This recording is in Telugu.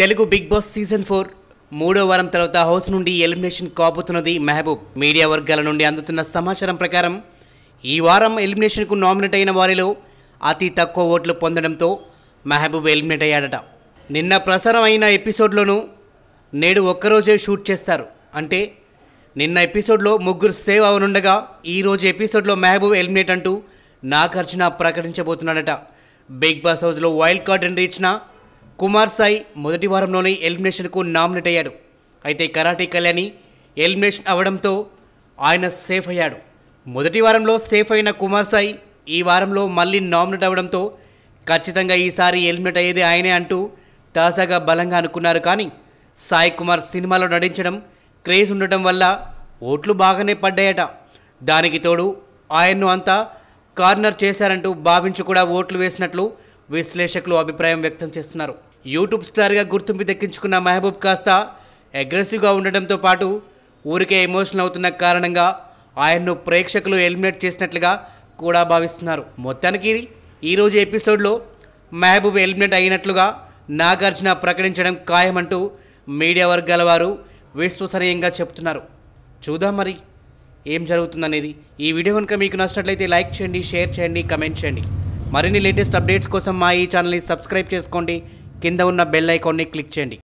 Telugu Bigg Boss season four మూడో వారం తర్వాత హౌస్ నుండి ఎలిమినేషన్ కాబోతున్నది మెహబూబ్ మీడియా వర్గాల నుండి అందుతున్న సమాచారం ప్రకారం ఈ వారం ఎలిమినేషన్కు నామినేట్ అయిన వారిలో అతి తక్కువ ఓట్లు పొందడంతో మెహబూబ్ ఎలిమినేట్ అయ్యాడట నిన్న ప్రసారం అయిన ఎపిసోడ్లోనూ నేడు ఒక్కరోజే షూట్ చేస్తారు అంటే నిన్న ఎపిసోడ్లో ముగ్గురు సేవ్ అవనుండగా ఈరోజు ఎపిసోడ్లో మెహబూబ్ ఎలిమినేట్ అంటూ నాగార్జున ప్రకటించబోతున్నాడట బిగ్ బాస్ హౌస్లో వైల్డ్ కార్డ్ ఎంట్రీ ఇచ్చిన కుమార్ సాయి మొదటి వారంలోనే ఎలిమినేషన్కు నామినేట్ అయ్యాడు అయితే కరాటే కళ్యాణి ఎలిమినేషన్ అవడంతో ఆయన సేఫ్ అయ్యాడు మొదటి వారంలో సేఫ్ అయిన కుమార్ సాయి ఈ వారంలో మళ్ళీ నామినేట్ అవ్వడంతో ఖచ్చితంగా ఈసారి ఎలిమినేట్ అయ్యేది ఆయనే అంటూ తాజాగా బలంగా అనుకున్నారు కానీ సాయి కుమార్ సినిమాలో నటించడం క్రేజ్ ఉండటం వల్ల ఓట్లు బాగానే పడ్డాయట దానికి తోడు ఆయన్ను అంతా కార్నర్ చేశారంటూ భావించి కూడా ఓట్లు వేసినట్లు విశ్లేషకులు అభిప్రాయం వ్యక్తం చేస్తున్నారు యూట్యూబ్ స్టార్గా గుర్తింపు దక్కించుకున్న మహబూబ్ కాస్త అగ్రెసివ్గా ఉండడంతో పాటు ఊరికే ఎమోషనల్ అవుతున్న కారణంగా ఆయన్ను ప్రేక్షకులు ఎలిమినేట్ చేసినట్లుగా కూడా భావిస్తున్నారు మొత్తానికి ఈరోజు ఎపిసోడ్లో మహబూబ్ ఎలిమినేట్ అయినట్లుగా నాగార్జున ప్రకటించడం ఖాయమంటూ మీడియా వర్గాల వారు విశ్వసనీయంగా చెప్తున్నారు చూద్దాం మరి ఏం జరుగుతుందనేది ఈ వీడియో కనుక మీకు నచ్చినట్లయితే లైక్ చేయండి షేర్ చేయండి కమెంట్ చేయండి మరిన్ని లేటెస్ట్ అప్డేట్స్ కోసం మా ఈ ఛానల్ని సబ్స్క్రైబ్ చేసుకోండి కింద ఉన్న బెల్ ఐకాన్ని క్లిక్ చేయండి